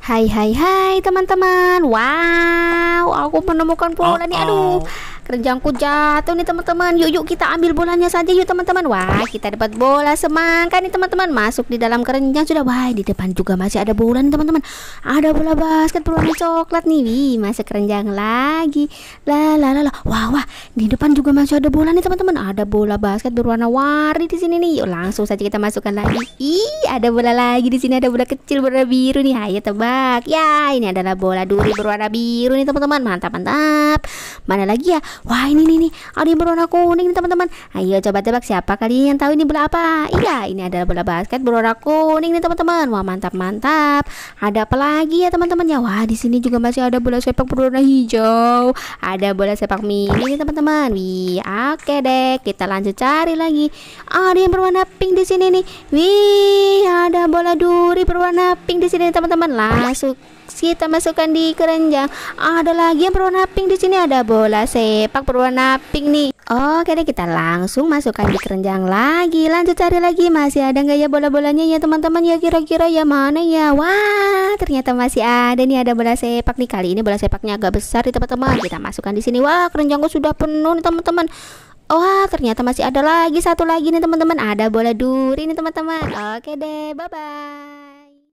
Hai hai hai teman-teman Wow aku menemukan pola oh, nih Aduh oh terjangkut jatuh nih teman-teman. Yuk yuk kita ambil bolanya saja yuk teman-teman. Wah, kita dapat bola semangka nih teman-teman. Masuk di dalam keranjang sudah. Wah, di depan juga masih ada bola nih teman-teman. Ada bola basket berwarna coklat nih. Wih, masuk keranjang lagi. La la Wah, wah, di depan juga masih ada bola nih teman-teman. Ada bola basket berwarna warni di sini nih. Yuk langsung saja kita masukkan lagi. Ih, ada bola lagi di sini ada bola kecil berwarna biru nih. Ayo tebak. Ya, ini adalah bola duri berwarna biru nih teman-teman. Mantap, mantap. Mana lagi ya? Wah ini nih nih ada yang berwarna kuning nih teman-teman Ayo coba tebak siapa kalian yang tahu ini bola apa Iya ini adalah bola basket berwarna kuning nih teman-teman Wah mantap mantap Ada apa lagi ya teman-teman ya Wah di sini juga masih ada bola sepak berwarna hijau Ada bola sepak mini nih teman-teman Wih oke deh kita lanjut cari lagi Ada yang berwarna pink di sini nih Wih ada bola duri berwarna pink di sini teman-teman Langsung kita masukkan di keranjang ada lagi yang berwarna pink di sini ada bola sepak sepak berwarna pink nih Oke deh kita langsung masukkan di keranjang lagi Lanjut cari lagi masih ada nggak ya bola-bolanya ya teman-teman ya kira-kira ya mana ya Wah ternyata masih ada nih ada bola sepak nih Kali ini bola sepaknya agak besar nih teman-teman Kita masukkan di sini Wah keranjangku sudah penuh nih teman-teman Wah ternyata masih ada lagi satu lagi nih teman-teman Ada bola duri nih teman-teman Oke deh bye-bye